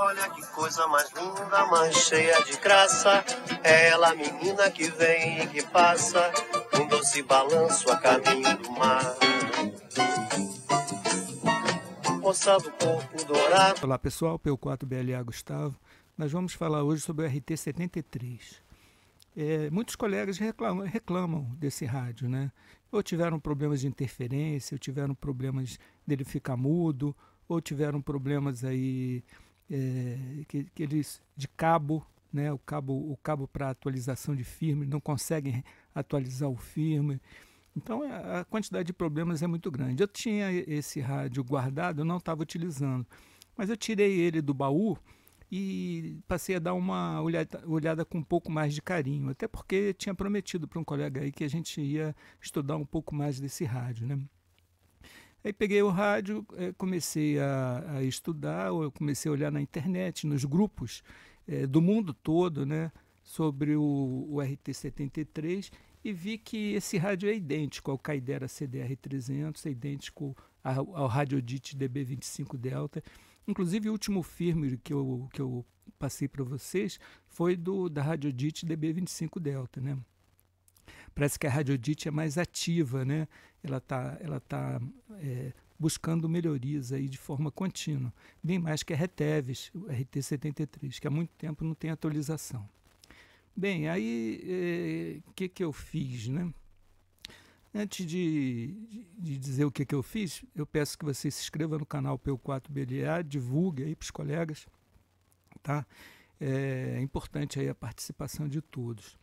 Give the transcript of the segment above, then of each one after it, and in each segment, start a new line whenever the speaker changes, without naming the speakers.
Olha que coisa mais linda, mais cheia de graça. É ela, menina que vem e que passa, um doce balanço a caminho do mar. Moça do corpo dourado. Olá pessoal, PU4BLA Gustavo. Nós vamos falar hoje sobre o RT-73. É, muitos colegas reclamam, reclamam, desse rádio, né? Ou tiveram problemas de interferência, ou tiveram problemas dele ficar mudo, ou tiveram problemas aí é, que, que, eles de cabo, né, o cabo, o cabo para atualização de firme, não conseguem atualizar o firme. Então é, a quantidade de problemas é muito grande. Eu tinha esse rádio guardado, eu não estava utilizando, mas eu tirei ele do baú e passei a dar uma olhada, olhada com um pouco mais de carinho, até porque tinha prometido para um colega aí que a gente ia estudar um pouco mais desse rádio, né? Aí peguei o rádio, é, comecei a, a estudar, eu comecei a olhar na internet, nos grupos é, do mundo todo, né, sobre o, o RT-73 e vi que esse rádio é idêntico ao Caidera CDR300, é idêntico ao, ao Radiodit DB25 Delta. Inclusive, o último firmware que eu, que eu passei para vocês foi do da Radiodit DB25 Delta, né? parece que a radiodite é mais ativa, né? Ela está ela tá, é, buscando melhorias aí de forma contínua, bem mais que a Reteves, o RT73, que há muito tempo não tem atualização. Bem, aí o é, que, que eu fiz, né? Antes de, de, dizer o que, que eu fiz, eu peço que você se inscreva no canal PU4BLA, divulgue aí para os colegas, tá? É, é importante aí a participação de todos.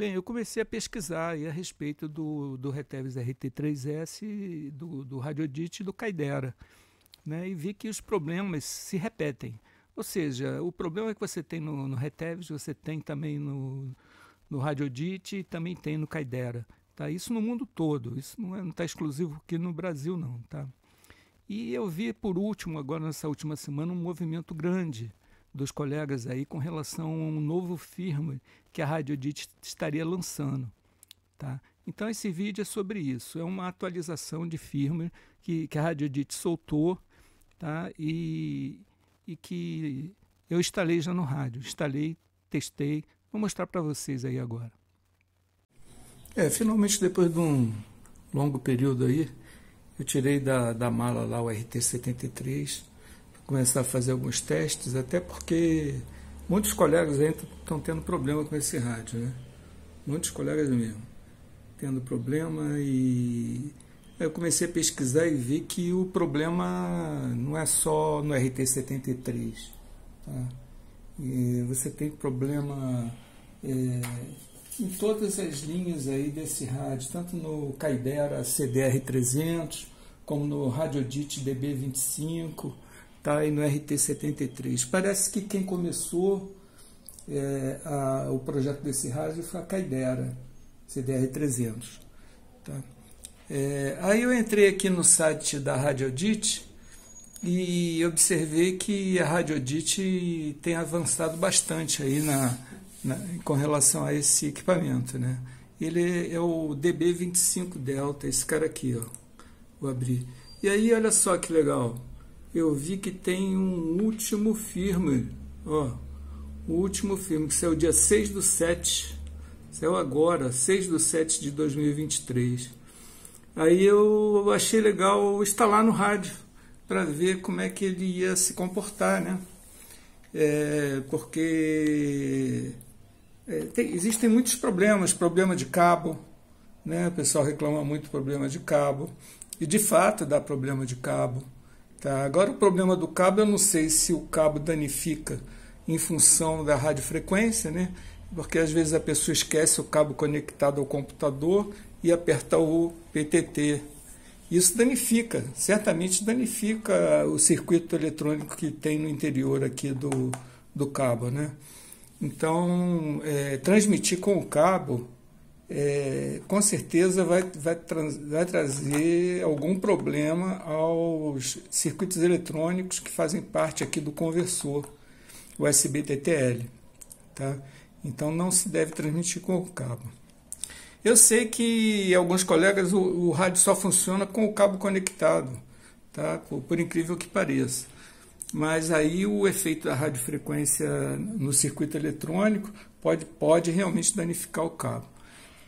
Bem, eu comecei a pesquisar a respeito do, do Reteves RT3S, do, do Radiodite e do Caidera, né? e vi que os problemas se repetem. Ou seja, o problema que você tem no, no Reteves, você tem também no, no Radiodite e também tem no Caidera. Tá? Isso no mundo todo, isso não está é, tá exclusivo aqui no Brasil não. Tá? E eu vi, por último, agora nessa última semana, um movimento grande dos colegas aí com relação a um novo firmware que a Radiodit estaria lançando. Tá? Então esse vídeo é sobre isso, é uma atualização de firmware que, que a Radiodit soltou tá? e, e que eu instalei já no rádio, instalei, testei, vou mostrar para vocês aí agora. É, finalmente depois de um longo período aí, eu tirei da, da mala lá o RT-73, começar a fazer alguns testes, até porque muitos colegas estão tendo problema com esse rádio, né? Muitos colegas mesmo tendo problema e eu comecei a pesquisar e vi que o problema não é só no RT73. Tá? você tem problema é, em todas as linhas aí desse rádio, tanto no Caidera CDR300, como no Radiodit DB25, está aí no RT 73. Parece que quem começou é, a, o projeto desse rádio foi a Caidera, CDR 300. Tá? É, aí eu entrei aqui no site da Rádio Audit e observei que a Rádio Audit tem avançado bastante aí na, na, com relação a esse equipamento, né? Ele é, é o DB25 Delta, esse cara aqui, ó. Vou abrir. E aí, olha só que legal eu vi que tem um último firme, ó, o último firme, que saiu dia 6 do 7, saiu agora, 6 do 7 de 2023. Aí eu achei legal instalar no rádio, para ver como é que ele ia se comportar, né? É, porque é, tem, existem muitos problemas, problema de cabo, né? O pessoal reclama muito problema de cabo, e de fato dá problema de cabo, Tá? Agora o problema do cabo, eu não sei se o cabo danifica em função da radiofrequência, né? porque às vezes a pessoa esquece o cabo conectado ao computador e aperta o PTT. Isso danifica, certamente danifica o circuito eletrônico que tem no interior aqui do, do cabo. Né? Então, é, transmitir com o cabo é, com certeza vai, vai, vai trazer algum problema aos circuitos eletrônicos que fazem parte aqui do conversor USB-TTL. Tá? Então não se deve transmitir com o cabo. Eu sei que alguns colegas o, o rádio só funciona com o cabo conectado, tá? por, por incrível que pareça mas aí o efeito da radiofrequência no circuito eletrônico pode, pode realmente danificar o cabo.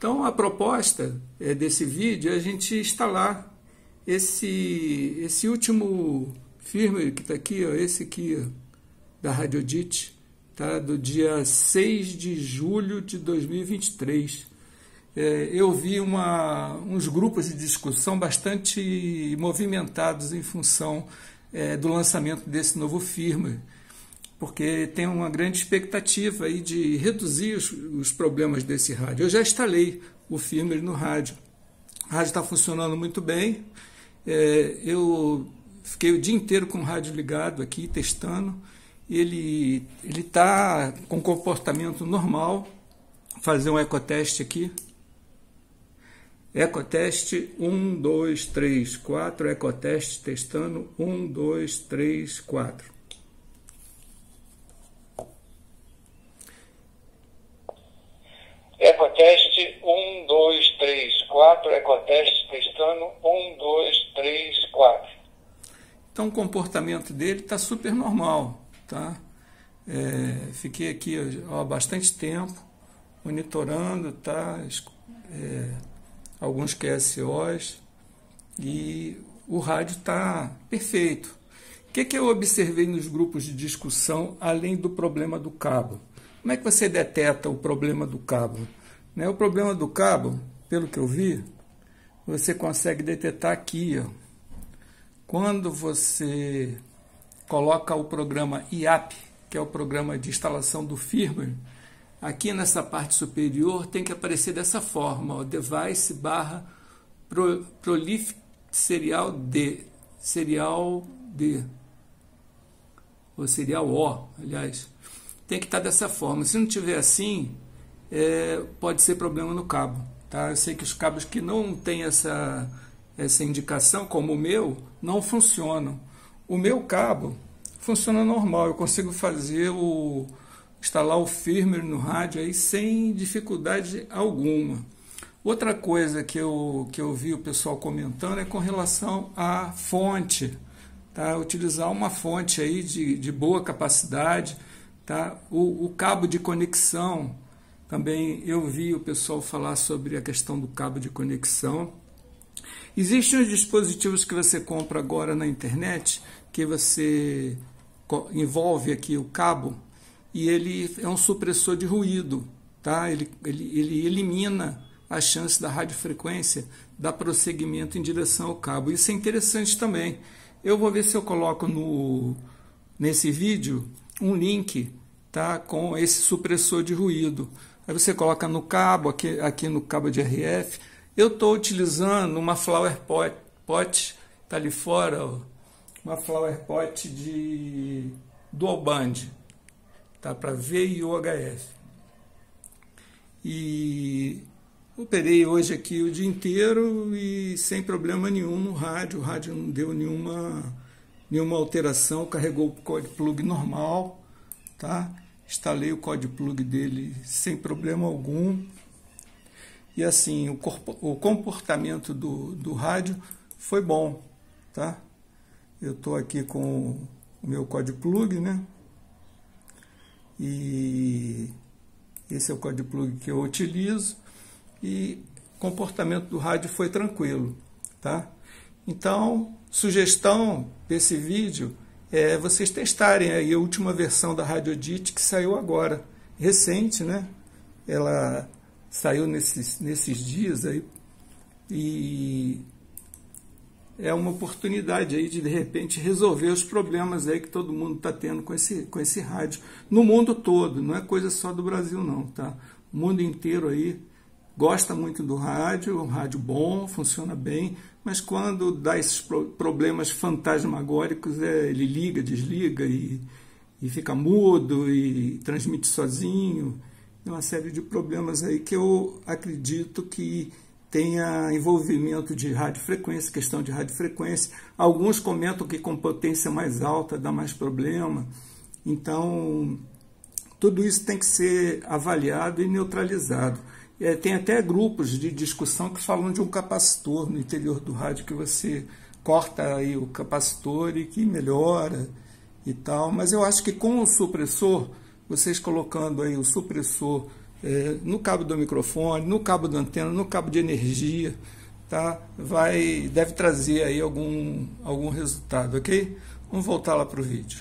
Então, a proposta é, desse vídeo é a gente instalar esse, esse último firmware que está aqui, ó, esse aqui ó, da Radiodit, tá? do dia 6 de julho de 2023. É, eu vi uma, uns grupos de discussão bastante movimentados em função é, do lançamento desse novo firmware porque tem uma grande expectativa aí de reduzir os, os problemas desse rádio. Eu já instalei o filme no rádio. O rádio está funcionando muito bem. É, eu fiquei o dia inteiro com o rádio ligado aqui, testando. Ele está com comportamento normal. Vou fazer um ecoteste aqui. Ecoteste 1, 2, 3, 4. Ecoteste testando 1, 2, 3, 4. Ecoteste 1, 2, 3, 4. Ecoteste testando 1, 2, 3, 4. Então o comportamento dele está super normal, tá? É, fiquei aqui há bastante tempo monitorando, tá? É, alguns QSOs e o rádio está perfeito. O que, que eu observei nos grupos de discussão além do problema do cabo? Como é que você deteta o problema do cabo? Né? O problema do cabo, pelo que eu vi, você consegue detectar aqui. Ó. Quando você coloca o programa IAP, que é o programa de instalação do firmware, aqui nessa parte superior tem que aparecer dessa forma, ó, device barra pro, prolific serial D, serial D, ou serial O, aliás, tem que estar dessa forma. Se não tiver assim, é, pode ser problema no cabo. Tá? Eu sei que os cabos que não têm essa, essa indicação, como o meu, não funcionam. O meu cabo funciona normal, eu consigo fazer o instalar o firmware no rádio aí sem dificuldade alguma. Outra coisa que eu, que eu vi o pessoal comentando é com relação à fonte. Tá? Utilizar uma fonte aí de, de boa capacidade. Tá? O, o cabo de conexão também eu vi o pessoal falar sobre a questão do cabo de conexão. Existem os dispositivos que você compra agora na internet, que você envolve aqui o cabo e ele é um supressor de ruído, tá? Ele, ele, ele elimina a chance da radiofrequência dar prosseguimento em direção ao cabo. Isso é interessante também. Eu vou ver se eu coloco no, nesse vídeo um link tá, com esse supressor de ruído. Aí você coloca no cabo, aqui, aqui no cabo de RF. Eu estou utilizando uma flower pot, pot tá ali fora, ó, uma flower pot de dual band, tá? Para V e UHF. E operei hoje aqui o dia inteiro e sem problema nenhum no rádio. O rádio não deu nenhuma nenhuma alteração, carregou o plug normal, tá? instalei o código plug dele sem problema algum. E assim, o, corpo, o comportamento do, do rádio foi bom, tá? Eu estou aqui com o meu código plug, né? E esse é o código plug que eu utilizo e o comportamento do rádio foi tranquilo, tá? Então, sugestão desse vídeo é, vocês testarem aí a última versão da Rádio Edit que saiu agora, recente, né? Ela saiu nesses, nesses dias aí e é uma oportunidade aí de de repente resolver os problemas aí que todo mundo está tendo com esse, com esse rádio no mundo todo, não é coisa só do Brasil não, tá? O mundo inteiro aí gosta muito do rádio, um rádio bom, funciona bem, mas quando dá esses problemas fantasmagóricos, é, ele liga, desliga e, e fica mudo e transmite sozinho. É uma série de problemas aí que eu acredito que tenha envolvimento de radiofrequência, questão de radiofrequência. Alguns comentam que com potência mais alta dá mais problema. Então, tudo isso tem que ser avaliado e neutralizado. É, tem até grupos de discussão que falam de um capacitor no interior do rádio que você corta aí o capacitor e que melhora e tal. Mas eu acho que com o supressor, vocês colocando aí o supressor é, no cabo do microfone, no cabo da antena, no cabo de energia, tá? Vai, deve trazer aí algum, algum resultado, ok? Vamos voltar lá para o vídeo.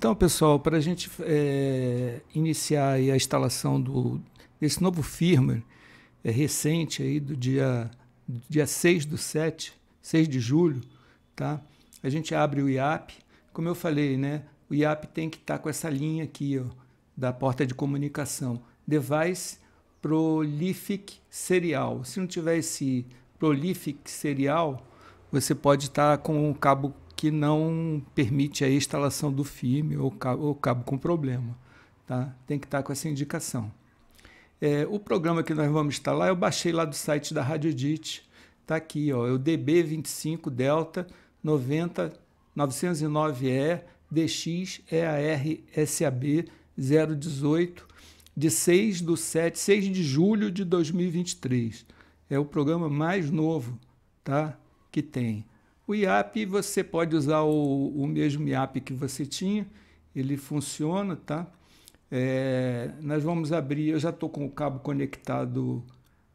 Então, pessoal, para a gente é, iniciar a instalação do, desse novo firmware é, recente aí do dia, dia 6 do 7, 6 de julho, tá? A gente abre o IAP, como eu falei, né? O IAP tem que estar tá com essa linha aqui, ó, da porta de comunicação. Device Prolific Serial. Se não tiver esse Prolific Serial, você pode estar tá com um cabo que não permite a instalação do filme ou cabo, ou cabo com problema. Tá? Tem que estar tá com essa indicação. É, o programa que nós vamos instalar, eu baixei lá do site da Rádio DIT. Está aqui, ó, é o DB25 Delta 90 909E DX EAR SAB 018, de 6 do 7, 6 de julho de 2023. É o programa mais novo tá, que tem. O IAP, você pode usar o, o mesmo IAP que você tinha, ele funciona, tá? É, nós vamos abrir, eu já estou com o cabo conectado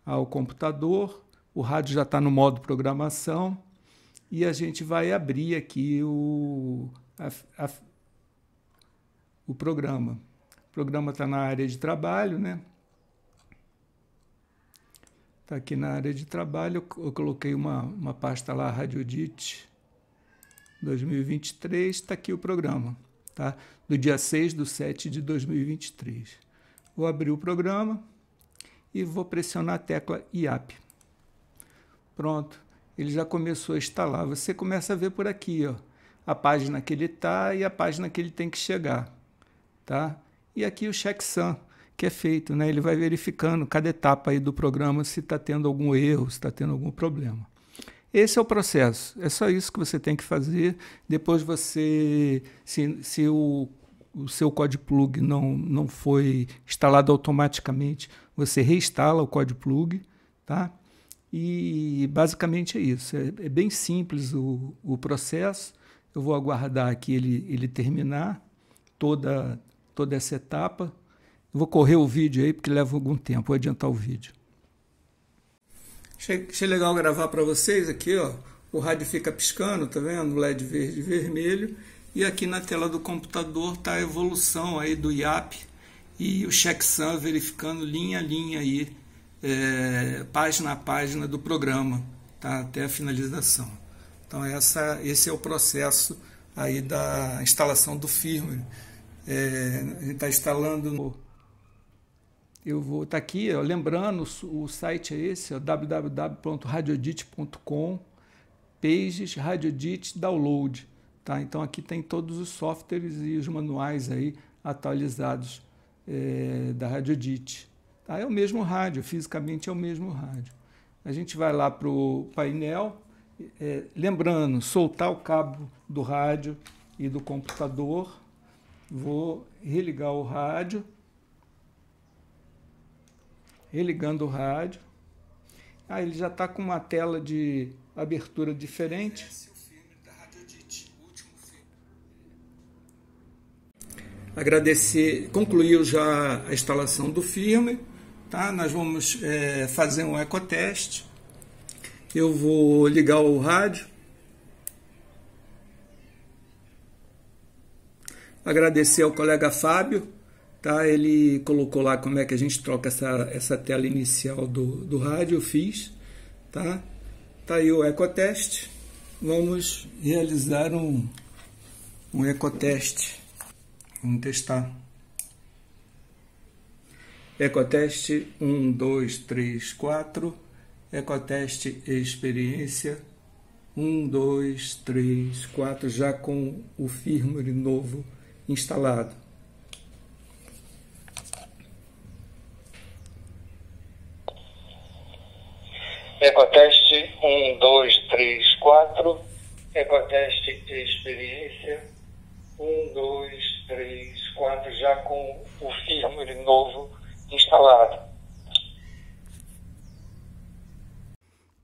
ao computador, o rádio já está no modo programação, e a gente vai abrir aqui o, a, a, o programa. O programa está na área de trabalho, né? Está aqui na área de trabalho, eu coloquei uma, uma pasta lá, Radiodit 2023, está aqui o programa tá? do dia 6 de 7 de 2023. Vou abrir o programa e vou pressionar a tecla IAP. Pronto, ele já começou a instalar. Você começa a ver por aqui ó, a página que ele está e a página que ele tem que chegar. Tá? E aqui o checksum que é feito, né? ele vai verificando cada etapa aí do programa se está tendo algum erro, se está tendo algum problema. Esse é o processo. É só isso que você tem que fazer. Depois você, se, se o, o seu código plug não, não foi instalado automaticamente, você reinstala o código plug, tá? E basicamente é isso. É, é bem simples o, o processo. Eu vou aguardar que ele, ele terminar toda, toda essa etapa. vou correr o vídeo aí, porque leva algum tempo, vou adiantar o vídeo. Achei, achei legal gravar para vocês aqui, ó. O rádio fica piscando, tá vendo? LED verde e vermelho. E aqui na tela do computador tá a evolução aí do IAP e o checksum verificando linha a linha aí, é, página a página do programa, tá? Até a finalização. Então essa, esse é o processo aí da instalação do firmware. É, a gente está instalando no eu vou estar tá aqui, ó, lembrando, o, site é esse, www.radiodit.com, pages, radiodit, download. Tá? Então aqui tem todos os softwares e os manuais aí atualizados é, da Radiodit. Tá? É o mesmo rádio, fisicamente é o mesmo rádio. A gente vai lá para o painel, é, lembrando, soltar o cabo do rádio e do computador, vou religar o rádio, religando o rádio. Ah, ele já está com uma tela de abertura diferente. Agradecer, concluiu já a instalação do filme, tá? Nós vamos é, fazer um ecoteste. Eu vou ligar o rádio. Agradecer ao colega Fábio Tá? Ele colocou lá como é que a gente troca essa, essa tela inicial do, do rádio, eu fiz. Tá? tá aí o ecoteste. Vamos realizar um, um ecoteste. Vamos testar. Ecoteste 1, 2, 3, 4. Ecoteste experiência 1, 2, 3, 4, já com o firmware novo instalado. é para teste de experiência. Um, dois, três, quatro, já com o firmware novo instalado.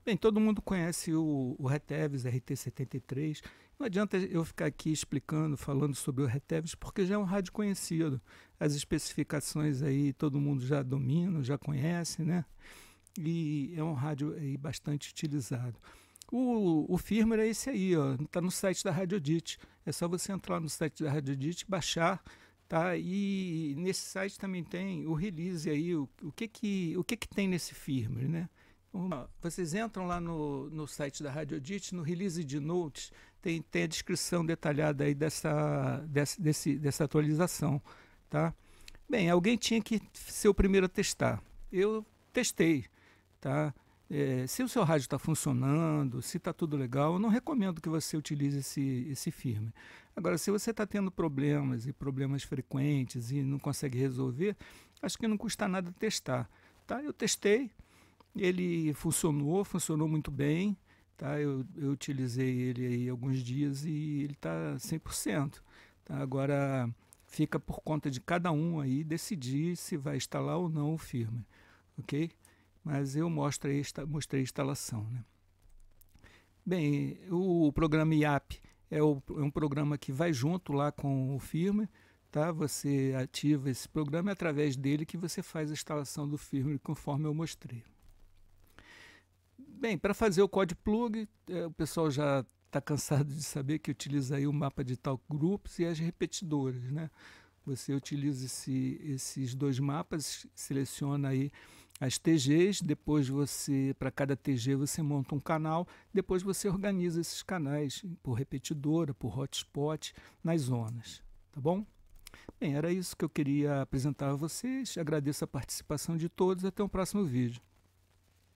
Bem, todo mundo conhece o, o Reteves RT73. Não adianta eu ficar aqui explicando, falando sobre o Reteves, porque já é um rádio conhecido. As especificações aí todo mundo já domina, já conhece, né? E é um rádio aí bastante utilizado. O, o firmware é esse aí, ó. está no site da Radiodit. É só você entrar no site da Radiodit, baixar, tá? E nesse site também tem o release aí, o, o que que o que que tem nesse firmware, né? Vocês entram lá no, no site da Radiodit, no release de notes, tem, tem a descrição detalhada aí dessa, dessa, desse, dessa atualização, tá? Bem, alguém tinha que ser o primeiro a testar. Eu testei, tá? É, se o seu rádio está funcionando, se está tudo legal, eu não recomendo que você utilize esse, esse firme. Agora, se você está tendo problemas e problemas frequentes e não consegue resolver, acho que não custa nada testar. Tá? Eu testei, ele funcionou, funcionou muito bem. Tá? Eu, eu utilizei ele aí alguns dias e ele está 100%. Tá? Agora, fica por conta de cada um aí decidir se vai instalar ou não o firmware, ok? mas eu mostrei, mostrei a instalação. Né? Bem, o programa IAP é, o, é, um programa que vai junto lá com o firmware, tá? Você ativa esse programa é através dele que você faz a instalação do firmware conforme eu mostrei. Bem, para fazer o code plug, é, o pessoal já está cansado de saber que utiliza aí o mapa de tal groups e as repetidoras, né? Você utiliza esse, esses dois mapas, seleciona aí as TGs, depois você, para cada TG, você monta um canal, depois você organiza esses canais por repetidora, por hotspot, nas zonas, tá bom? Bem, era isso que eu queria apresentar a vocês, agradeço a participação de todos, até o próximo vídeo.